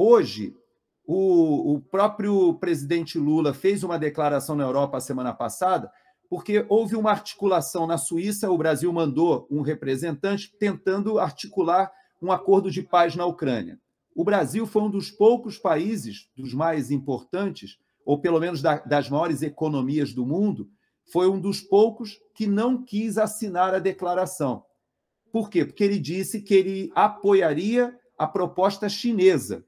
Hoje, o, o próprio presidente Lula fez uma declaração na Europa semana passada, porque houve uma articulação na Suíça, o Brasil mandou um representante tentando articular um acordo de paz na Ucrânia. O Brasil foi um dos poucos países, dos mais importantes, ou pelo menos das maiores economias do mundo, foi um dos poucos que não quis assinar a declaração. Por quê? Porque ele disse que ele apoiaria a proposta chinesa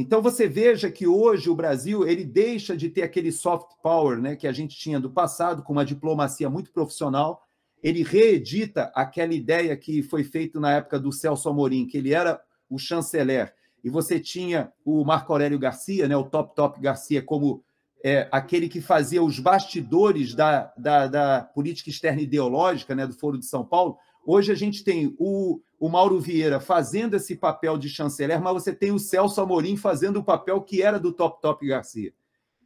então você veja que hoje o Brasil ele deixa de ter aquele soft power né, que a gente tinha do passado, com uma diplomacia muito profissional. Ele reedita aquela ideia que foi feita na época do Celso Amorim, que ele era o chanceler, e você tinha o Marco Aurélio Garcia, né, o Top Top Garcia, como é, aquele que fazia os bastidores da, da, da política externa ideológica né, do Foro de São Paulo. Hoje a gente tem o o Mauro Vieira fazendo esse papel de chanceler, mas você tem o Celso Amorim fazendo o papel que era do Top Top Garcia.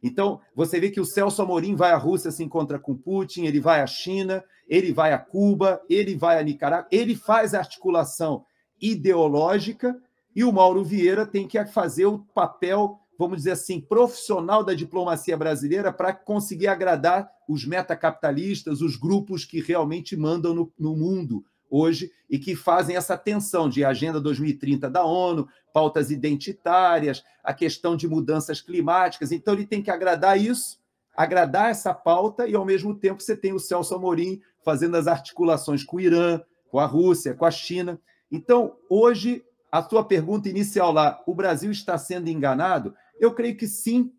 Então, você vê que o Celso Amorim vai à Rússia, se encontra com Putin, ele vai à China, ele vai a Cuba, ele vai a Nicarágua, ele faz a articulação ideológica e o Mauro Vieira tem que fazer o papel, vamos dizer assim, profissional da diplomacia brasileira para conseguir agradar os metacapitalistas, os grupos que realmente mandam no, no mundo, hoje e que fazem essa tensão de Agenda 2030 da ONU, pautas identitárias, a questão de mudanças climáticas. Então, ele tem que agradar isso, agradar essa pauta, e ao mesmo tempo você tem o Celso Amorim fazendo as articulações com o Irã, com a Rússia, com a China. Então, hoje, a sua pergunta inicial lá, o Brasil está sendo enganado? Eu creio que sim,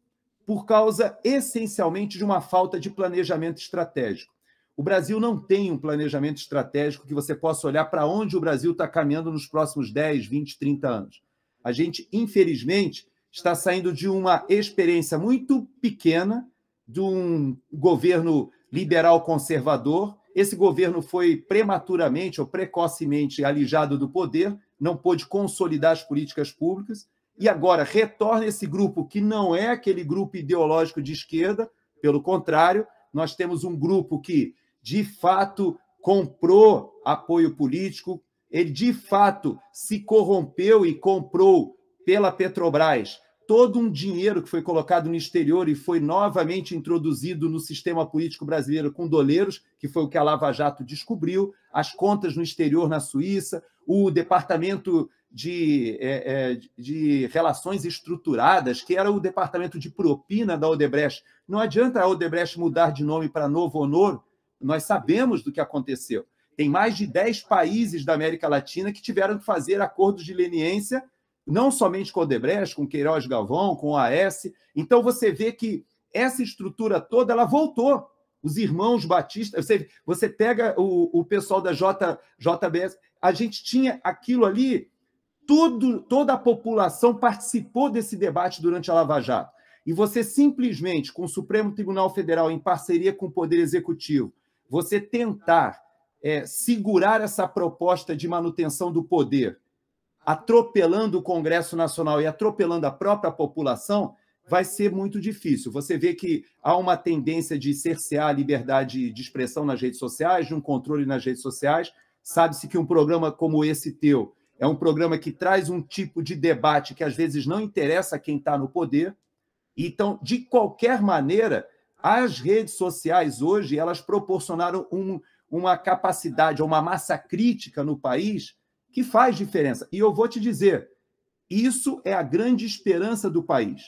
por causa essencialmente de uma falta de planejamento estratégico. O Brasil não tem um planejamento estratégico que você possa olhar para onde o Brasil está caminhando nos próximos 10, 20, 30 anos. A gente, infelizmente, está saindo de uma experiência muito pequena de um governo liberal conservador. Esse governo foi prematuramente ou precocemente alijado do poder, não pôde consolidar as políticas públicas, e agora retorna esse grupo que não é aquele grupo ideológico de esquerda, pelo contrário, nós temos um grupo que de fato comprou apoio político, ele de fato se corrompeu e comprou pela Petrobras todo um dinheiro que foi colocado no exterior e foi novamente introduzido no sistema político brasileiro com doleiros, que foi o que a Lava Jato descobriu, as contas no exterior na Suíça, o Departamento de, é, é de Relações Estruturadas, que era o departamento de propina da Odebrecht. Não adianta a Odebrecht mudar de nome para Novo Honor, nós sabemos do que aconteceu. Tem mais de 10 países da América Latina que tiveram que fazer acordos de leniência, não somente com o Odebrecht, com Queiroz Galvão, com a AS. Então você vê que essa estrutura toda ela voltou. Os irmãos Batista, você, você pega o, o pessoal da J, JBS, a gente tinha aquilo ali, tudo, toda a população participou desse debate durante a Lava Jato. E você simplesmente, com o Supremo Tribunal Federal em parceria com o Poder Executivo, você tentar é, segurar essa proposta de manutenção do poder, atropelando o Congresso Nacional e atropelando a própria população, vai ser muito difícil. Você vê que há uma tendência de cercear a liberdade de expressão nas redes sociais, de um controle nas redes sociais. Sabe-se que um programa como esse teu é um programa que traz um tipo de debate que às vezes não interessa a quem está no poder. Então, de qualquer maneira, as redes sociais hoje elas proporcionaram um, uma capacidade, uma massa crítica no país que faz diferença. E eu vou te dizer, isso é a grande esperança do país.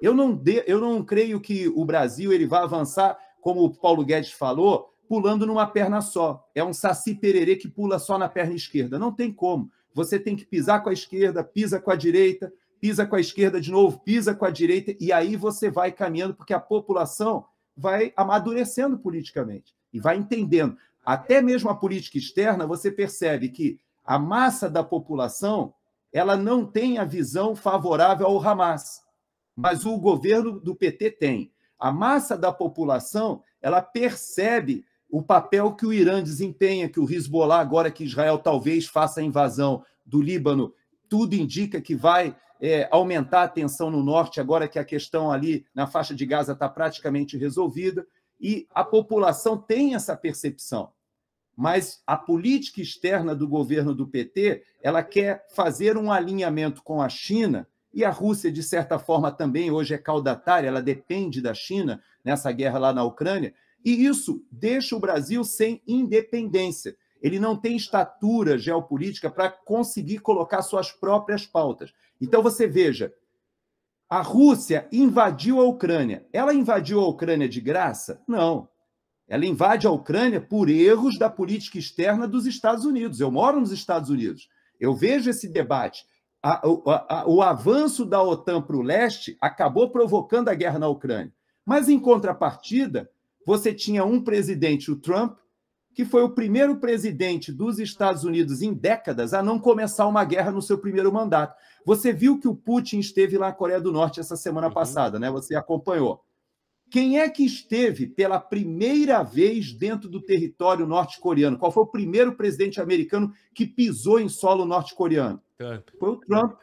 Eu não, de, eu não creio que o Brasil ele vá avançar, como o Paulo Guedes falou, pulando numa perna só. É um saci pererê que pula só na perna esquerda. Não tem como. Você tem que pisar com a esquerda, pisa com a direita, pisa com a esquerda de novo, pisa com a direita, e aí você vai caminhando, porque a população vai amadurecendo politicamente e vai entendendo. Até mesmo a política externa, você percebe que a massa da população ela não tem a visão favorável ao Hamas, mas o governo do PT tem. A massa da população ela percebe o papel que o Irã desempenha, que o Hezbollah, agora que Israel talvez faça a invasão do Líbano, tudo indica que vai é, aumentar a tensão no norte, agora que a questão ali na faixa de Gaza está praticamente resolvida, e a população tem essa percepção. Mas a política externa do governo do PT ela quer fazer um alinhamento com a China e a Rússia, de certa forma, também hoje é caudatária, ela depende da China nessa guerra lá na Ucrânia, e isso deixa o Brasil sem independência. Ele não tem estatura geopolítica para conseguir colocar suas próprias pautas. Então você veja, a Rússia invadiu a Ucrânia. Ela invadiu a Ucrânia de graça? Não. Ela invade a Ucrânia por erros da política externa dos Estados Unidos. Eu moro nos Estados Unidos. Eu vejo esse debate. A, a, a, o avanço da OTAN para o leste acabou provocando a guerra na Ucrânia. Mas, em contrapartida, você tinha um presidente, o Trump, que foi o primeiro presidente dos Estados Unidos em décadas a não começar uma guerra no seu primeiro mandato. Você viu que o Putin esteve lá na Coreia do Norte essa semana uhum. passada, né? Você acompanhou. Quem é que esteve pela primeira vez dentro do território norte-coreano? Qual foi o primeiro presidente americano que pisou em solo norte-coreano? Foi o Trump.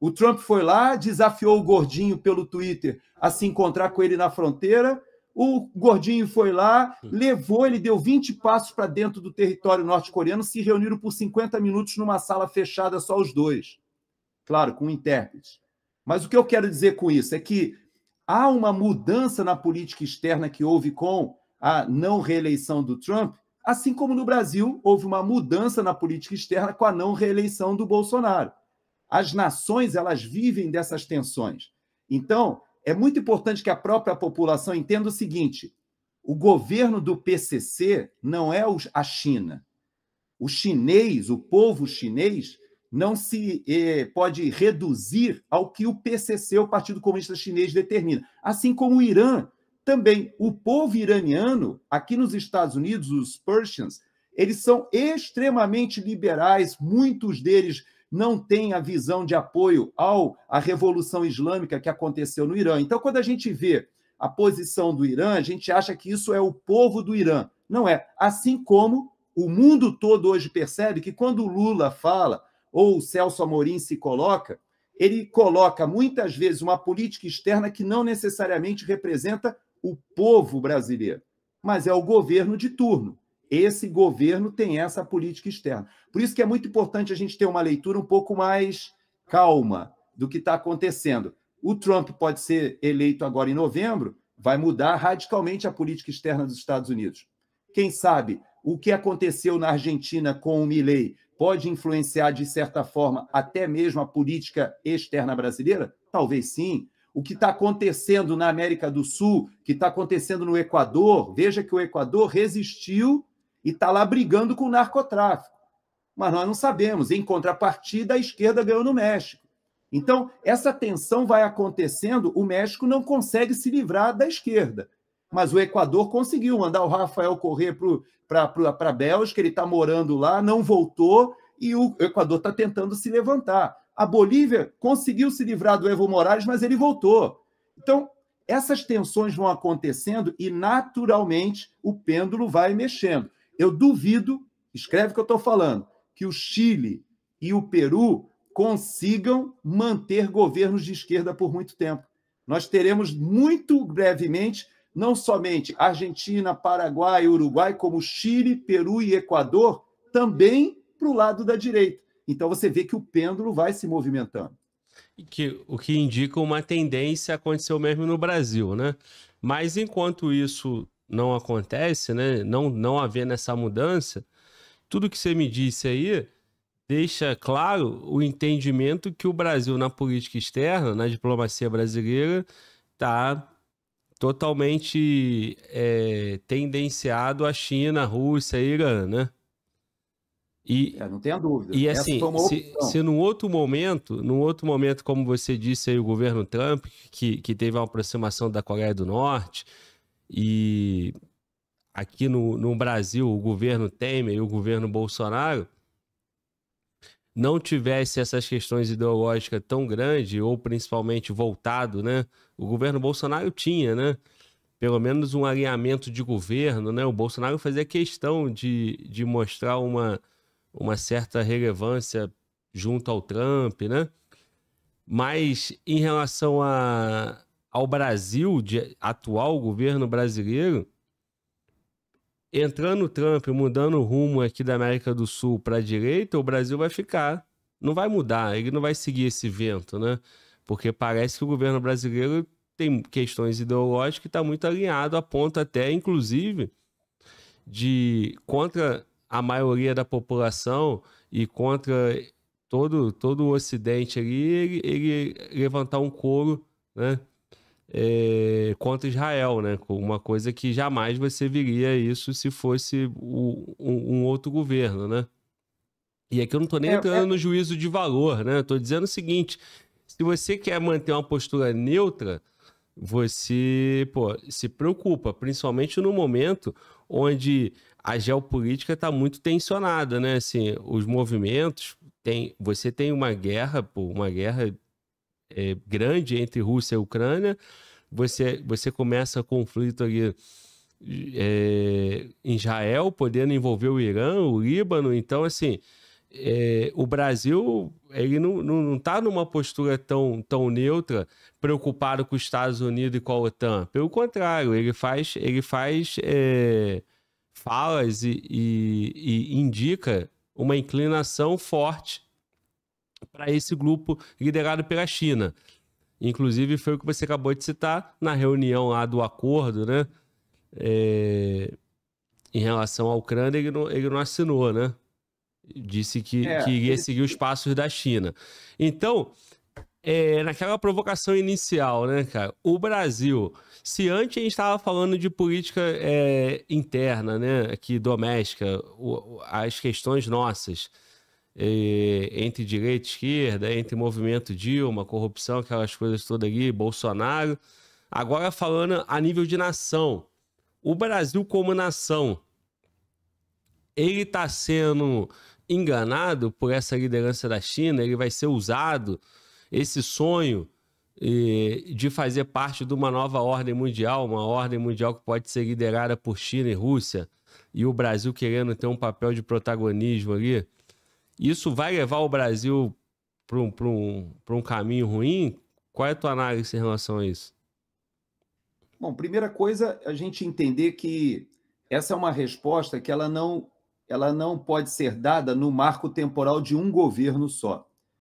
O Trump foi lá, desafiou o gordinho pelo Twitter a se encontrar com ele na fronteira o Gordinho foi lá, hum. levou, ele deu 20 passos para dentro do território norte-coreano, se reuniram por 50 minutos numa sala fechada, só os dois. Claro, com um intérprete. Mas o que eu quero dizer com isso é que há uma mudança na política externa que houve com a não reeleição do Trump, assim como no Brasil houve uma mudança na política externa com a não reeleição do Bolsonaro. As nações, elas vivem dessas tensões. Então, é muito importante que a própria população entenda o seguinte: o governo do PCC não é a China. O chinês, o povo chinês, não se eh, pode reduzir ao que o PCC, o Partido Comunista Chinês, determina. Assim como o Irã, também o povo iraniano, aqui nos Estados Unidos, os Persians, eles são extremamente liberais, muitos deles não tem a visão de apoio ao à revolução islâmica que aconteceu no Irã. Então, quando a gente vê a posição do Irã, a gente acha que isso é o povo do Irã. Não é. Assim como o mundo todo hoje percebe que quando o Lula fala ou o Celso Amorim se coloca, ele coloca muitas vezes uma política externa que não necessariamente representa o povo brasileiro, mas é o governo de turno. Esse governo tem essa política externa. Por isso que é muito importante a gente ter uma leitura um pouco mais calma do que está acontecendo. O Trump pode ser eleito agora em novembro, vai mudar radicalmente a política externa dos Estados Unidos. Quem sabe o que aconteceu na Argentina com o Milley pode influenciar, de certa forma, até mesmo a política externa brasileira? Talvez sim. O que está acontecendo na América do Sul, que está acontecendo no Equador, veja que o Equador resistiu e está lá brigando com o narcotráfico. Mas nós não sabemos. Em contrapartida, a esquerda ganhou no México. Então, essa tensão vai acontecendo, o México não consegue se livrar da esquerda. Mas o Equador conseguiu mandar o Rafael correr para a Bélgica, ele está morando lá, não voltou, e o Equador está tentando se levantar. A Bolívia conseguiu se livrar do Evo Morales, mas ele voltou. Então, essas tensões vão acontecendo e, naturalmente, o pêndulo vai mexendo. Eu duvido, escreve o que eu estou falando, que o Chile e o Peru consigam manter governos de esquerda por muito tempo. Nós teremos muito brevemente não somente Argentina, Paraguai, Uruguai, como Chile, Peru e Equador, também para o lado da direita. Então você vê que o pêndulo vai se movimentando. Que, o que indica uma tendência a acontecer mesmo no Brasil, né? Mas enquanto isso não acontece, né? Não, não havendo essa mudança, tudo que você me disse aí deixa claro o entendimento que o Brasil na política externa, na diplomacia brasileira, está totalmente é, tendenciado à China, à Rússia, à Irã, né? E, é, não tenha dúvida. E assim, se, se num outro momento, num outro momento, como você disse aí, o governo Trump, que, que teve uma aproximação da Coreia do Norte, e aqui no, no Brasil, o governo Temer e o governo Bolsonaro não tivesse essas questões ideológicas tão grande ou principalmente voltado, né? O governo Bolsonaro tinha, né? Pelo menos um alinhamento de governo, né? O Bolsonaro fazia questão de, de mostrar uma, uma certa relevância junto ao Trump, né? Mas em relação a, ao Brasil, de atual governo brasileiro, entrando Trump, mudando o rumo aqui da América do Sul para a direita, o Brasil vai ficar. Não vai mudar, ele não vai seguir esse vento, né? Porque parece que o governo brasileiro tem questões ideológicas e está muito alinhado, a ponto até, inclusive, de contra a maioria da população e contra todo, todo o Ocidente ali, ele, ele levantar um couro né? é, contra Israel, né? Uma coisa que jamais você viria isso se fosse o, um, um, outro governo, né? E aqui eu não estou nem é, entrando é. no juízo de valor, né? Estou dizendo o seguinte: se você quer manter uma postura neutra, você pô, se preocupa, principalmente no momento onde a geopolítica está muito tensionada, né? Assim, os movimentos tem, você tem uma guerra, pô, uma guerra é, grande entre Rússia e Ucrânia, você, você começa conflito ali é, Israel podendo envolver o Irã, o Líbano, então assim, é, o Brasil ele não está numa postura tão, tão neutra, preocupado com os Estados Unidos e com a OTAN. Pelo contrário, ele faz, ele faz é, falas e, e, e indica uma inclinação forte para esse grupo liderado pela China. Inclusive, foi o que você acabou de citar na reunião lá do acordo, né? É... Em relação à Ucrânia, ele não, ele não assinou, né? Disse que, é, que iria seguir os passos da China. Então, é, naquela provocação inicial, né, cara? O Brasil, se antes a gente estava falando de política é, interna, né? Aqui, doméstica, o, as questões nossas é, entre direita e esquerda, entre movimento Dilma, corrupção, aquelas coisas todas ali, Bolsonaro. Agora falando a nível de nação, o Brasil como nação, ele está sendo enganado por essa liderança da China, ele vai ser usado, esse sonho é, de fazer parte de uma nova ordem mundial, uma ordem mundial que pode ser liderada por China e Rússia, e o Brasil querendo ter um papel de protagonismo ali, isso vai levar o Brasil para um, um, um caminho ruim? Qual é a tua análise em relação a isso? Bom, primeira coisa, a gente entender que essa é uma resposta que ela não, ela não pode ser dada no marco temporal de um governo só.